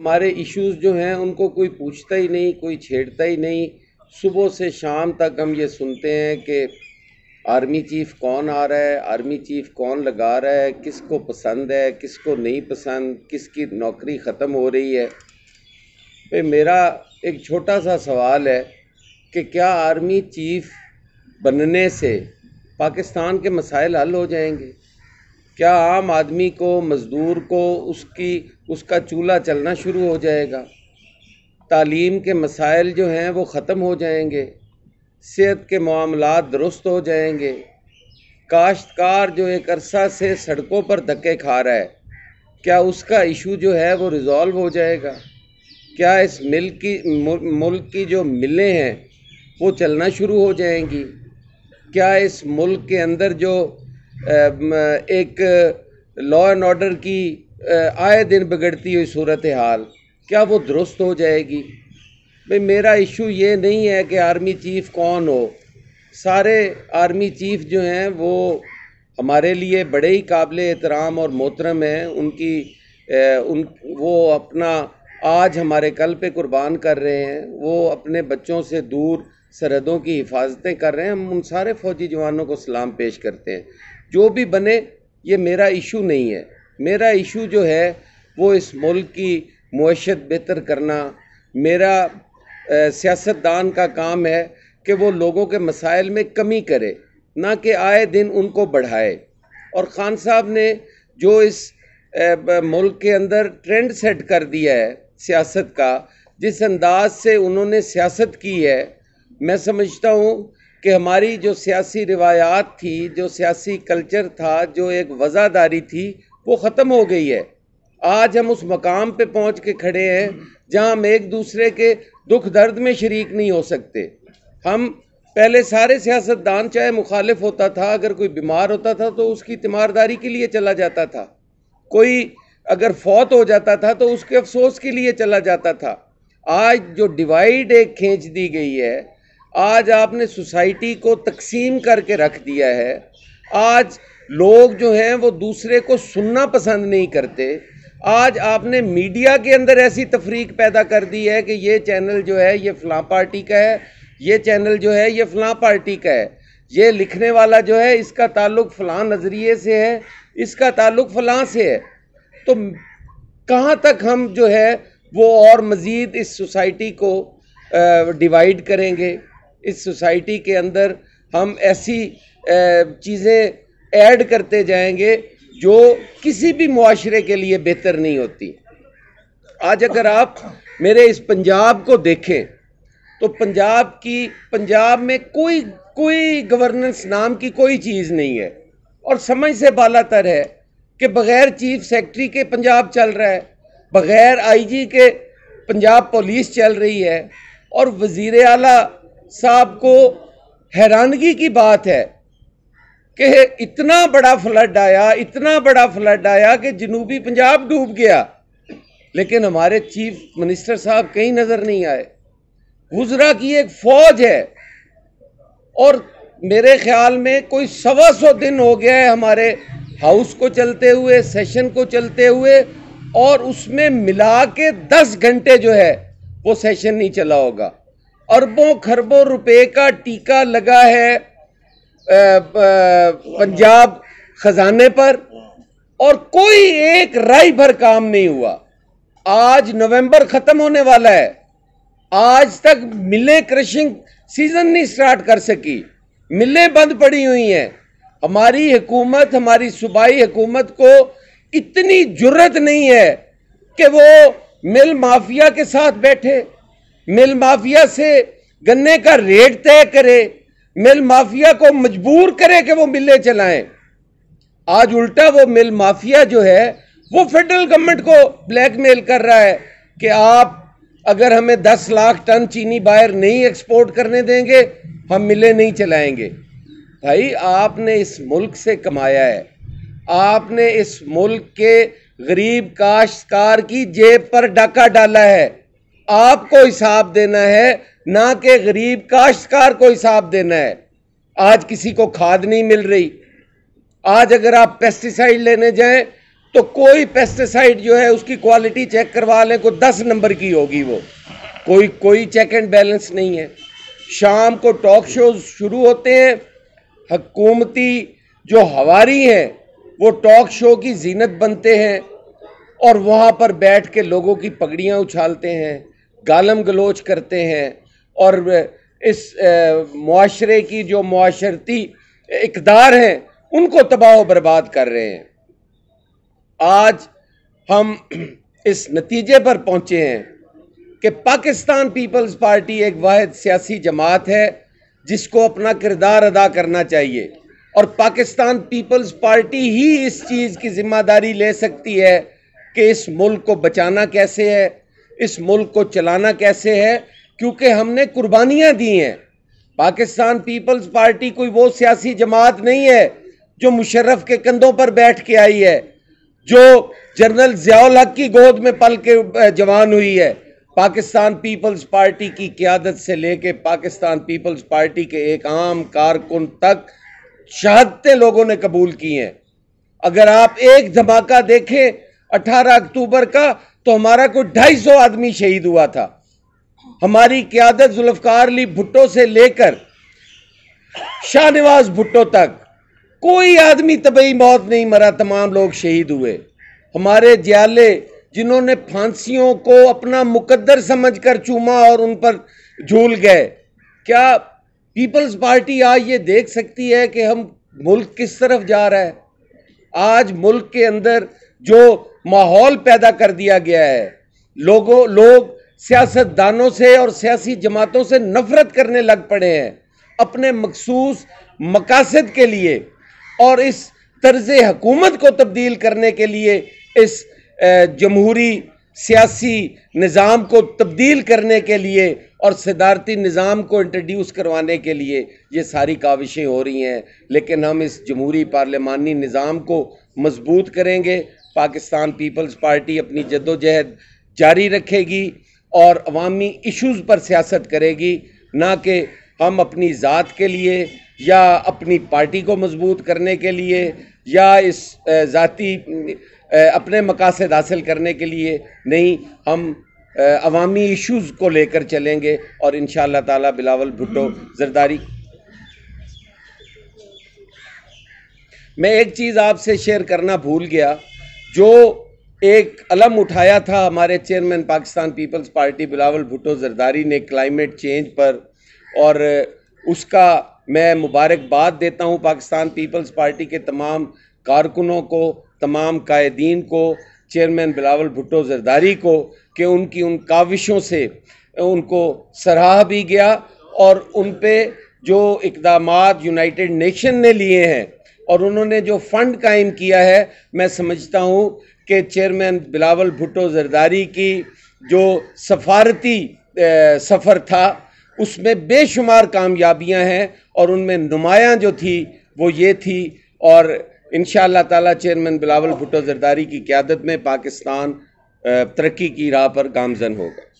हमारे इश्यूज़ जो हैं उनको कोई पूछता ही नहीं कोई छेड़ता ही नहीं सुबह से शाम तक हम ये सुनते हैं कि आर्मी चीफ़ कौन आ रहा है आर्मी चीफ़ कौन लगा रहा है किसको पसंद है किसको नहीं पसंद किसकी नौकरी ख़त्म हो रही है पे मेरा एक छोटा सा सवाल है कि क्या आर्मी चीफ़ बनने से पाकिस्तान के मसाइल हल हो जाएंगे क्या आम आदमी को मज़दूर को उसकी उसका चूल्हा चलना शुरू हो जाएगा तालीम के मसाइल जो हैं वो ख़त्म हो जाएंगे सेहत के मामला दुरुस्त हो जाएंगे काश्तकार जो एक अरसा से सड़कों पर धक्के खा रहा है क्या उसका इशू जो है वो रिज़ोल्व हो जाएगा क्या इस मिल की मुल्क की जो मिलें हैं वो चलना शुरू हो जाएंगी क्या इस मुल्क के अंदर जो एक लॉ एंड ऑर्डर की आए दिन बिगड़ती हुई सूरत हाल क्या वो दुरुस्त हो जाएगी भाई मेरा इशू ये नहीं है कि आर्मी चीफ़ कौन हो सारे आर्मी चीफ़ जो हैं वो हमारे लिए बड़े ही काबिल एहतराम और मोहतरम हैं उनकी ए, उन वो अपना आज हमारे कल पे कुर्बान कर रहे हैं वो अपने बच्चों से दूर सरहदों की हिफाजतें कर रहे हैं हम उन सारे फ़ौजी जवानों को सलाम पेश करते हैं जो भी बने ये मेरा इशू नहीं है मेरा इशू जो है वो इस मुल्क की मैशत बेहतर करना मेरा सियासतदान का काम है कि वो लोगों के मसाइल में कमी करे ना कि आए दिन उनको बढ़ाए और ख़ान साहब ने जो इस मुल्क के अंदर ट्रेंड सेट कर दिया है सियासत का जिस अंदाज से उन्होंने सियासत की है मैं समझता हूँ कि हमारी जो सियासी रिवायात थी जो सियासी कल्चर था जो एक वज़ादारी थी वो ख़त्म हो गई है आज हम उस मकाम पे पहुंच के खड़े हैं जहां हम एक दूसरे के दुख दर्द में शरीक नहीं हो सकते हम पहले सारे सियासतदान चाहे मुखालिफ होता था अगर कोई बीमार होता था तो उसकी तीमारदारी के लिए चला जाता था कोई अगर फौत हो जाता था तो उसके अफसोस के लिए चला जाता था आज जो डिवाइड एक खींच दी गई है आज आपने सोसाइटी को तकसीम करके रख दिया है आज लोग जो हैं वो दूसरे को सुनना पसंद नहीं करते आज आपने मीडिया के अंदर ऐसी तफरीक पैदा कर दी है कि ये चैनल जो है ये फ़लाँ पार्टी का है ये चैनल जो है ये फ़लाँ पार्टी का है ये लिखने वाला जो है इसका ताल्लुक फ़लाँ नज़रिए से है इसका ताल्लुक फ़लाँ से है तो कहाँ तक हम जो है वो और मज़ीद इस सोसाइटी को डिवाइड करेंगे इस सोसाइटी के अंदर हम ऐसी चीज़ें ऐड करते जाएंगे जो किसी भी माशरे के लिए बेहतर नहीं होती आज अगर आप मेरे इस पंजाब को देखें तो पंजाब की पंजाब में कोई कोई गवर्नेंस नाम की कोई चीज़ नहीं है और समझ से बालातर है कि बग़ैर चीफ सेक्रेटरी के पंजाब चल रहा है बग़ैर आईजी के पंजाब पुलिस चल रही है और वज़ी अला साहब को हैरानगी की बात है कि इतना बड़ा फ्लड आया इतना बड़ा फ्लड आया कि जनूबी पंजाब डूब गया लेकिन हमारे चीफ मिनिस्टर साहब कहीं नज़र नहीं आए गुजरा की एक फौज है और मेरे ख्याल में कोई सवा सौ दिन हो गया है हमारे हाउस को चलते हुए सेशन को चलते हुए और उसमें मिला के दस घंटे जो है वो सेशन नहीं चला होगा अरबों खरबों रुपए का टीका लगा है पंजाब खजाने पर और कोई एक राय भर काम नहीं हुआ आज नवंबर खत्म होने वाला है आज तक मिले क्रशिंग सीजन नहीं स्टार्ट कर सकी मिलें बंद पड़ी हुई हैं हमारी हुकूमत हमारी सूबाई हुकूमत को इतनी जरूरत नहीं है कि वो मिल माफिया के साथ बैठे मिल माफिया से गन्ने का रेट तय करे मिल माफिया को मजबूर करे कि वो मिले चलाएं आज उल्टा वो मिल माफिया जो है वो फेडरल गवर्नमेंट को ब्लैकमेल कर रहा है कि आप अगर हमें 10 लाख टन चीनी बाहर नहीं एक्सपोर्ट करने देंगे हम मिले नहीं चलाएंगे भाई आपने इस मुल्क से कमाया है आपने इस मुल्क के गरीब काश्तकार की जेब पर डाका डाला है आपको हिसाब देना है ना कि गरीब काश्तकार को हिसाब देना है आज किसी को खाद नहीं मिल रही आज अगर आप पेस्टिसाइड लेने जाएं तो कोई पेस्टिसाइड जो है उसकी क्वालिटी चेक करवा लें को तो दस नंबर की होगी वो कोई कोई चेक एंड बैलेंस नहीं है शाम को टॉक शोज शुरू होते हैं हकूमती जो हवारी हैं वो टॉक शो की जीनत बनते हैं और वहाँ पर बैठ के लोगों की पगड़ियाँ उछालते हैं गालम गलोच करते हैं और इस माशरे की जो माशरती इकदार हैं उनको तबाह बर्बाद कर रहे हैं आज हम इस नतीजे पर पहुंचे हैं कि पाकिस्तान पीपल्स पार्टी एक वाद सियासी जमात है जिसको अपना किरदार अदा करना चाहिए और पाकिस्तान पीपल्स पार्टी ही इस चीज़ की ज़िम्मेदारी ले सकती है कि इस मुल्क को बचाना कैसे है इस मुल्क को चलाना कैसे है क्योंकि हमने कुर्बानियां दी हैं पाकिस्तान पीपल्स पार्टी कोई वो सियासी जमात नहीं है जो मुशर्रफ के कंधों पर बैठ के आई है जो जनरल जियाउल हक की गोद में पल के जवान हुई है पाकिस्तान पीपल्स पार्टी की क्यादत से लेके पाकिस्तान पीपल्स पार्टी के एक आम कारकुन तक शहादतें लोगों ने कबूल की हैं अगर आप एक धमाका देखें 18 अक्टूबर का तो हमारा कोई 250 आदमी शहीद हुआ था हमारी क्यादत जुल्फकार अली भुट्टो से लेकर शाहनवाज भुट्टो तक कोई आदमी तबई मौत नहीं मरा तमाम लोग शहीद हुए हमारे जयाले जिन्होंने फांसियों को अपना मुकद्दर समझ कर चूमा और उन पर झूल गए क्या पीपल्स पार्टी आज ये देख सकती है कि हम मुल्क किस तरफ जा रहा है आज मुल्क के अंदर जो माहौल पैदा कर दिया गया है लोगों लोग सियासतदानों से और सियासी जमातों से नफरत करने लग पड़े हैं अपने मखसूस मकासद के लिए और इस तर्ज हकूमत को तब्दील करने के लिए इस जमहूरी सियासी निज़ाम को तब्दील करने के लिए और सदारती निज़ाम को इंट्रोड्यूस करवाने के लिए ये सारी काविशें हो रही हैं लेकिन हम इस जमहूरी पार्लिमानी निज़ाम को मजबूत करेंगे पाकिस्तान पीपल्स पार्टी अपनी जद्दोजहद जारी रखेगी और अवामी इशूज़ पर सियासत करेगी ना कि हम अपनी ज़ात के लिए या अपनी पार्टी को मजबूत करने के लिए या इस ज़ाती अपने मकासद हासिल करने के लिए नहीं हम अवामी इशूज़ को लेकर चलेंगे और इन ताला बिलावल भुट्टो जरदारी मैं एक चीज़ आपसे शेयर करना भूल गया जो एक अलम उठाया था हमारे चेयरमैन पाकिस्तान पीपल्स पार्टी बिलावल भुट्टो जरदारी ने क्लाइमेट चेंज पर और उसका मैं मुबारकबाद देता हूँ पाकिस्तान पीपल्स पार्टी के तमाम कारकुनों को तमाम कायदीन को चेयरमैन बिलावल भुट्टो जरदारी को कि उनकी उन काविशों से उनको सराहा भी गया और उन पर जो इकदाम यूनाइटेड नेशन ने लिए हैं और उन्होंने जो फ़ंड कायम किया है मैं समझता हूँ के चेयरमैन बिलावल भुट्टो जरदारी की जो सफारती सफ़र था उसमें बेशुमार कामयाबियां हैं और उनमें नुमायाँ जो थी वो ये थी और इन ताला चेयरमैन बिलावल भुट्टो जरदारी की क्यादत में पाकिस्तान तरक्की की राह पर गामजन होगा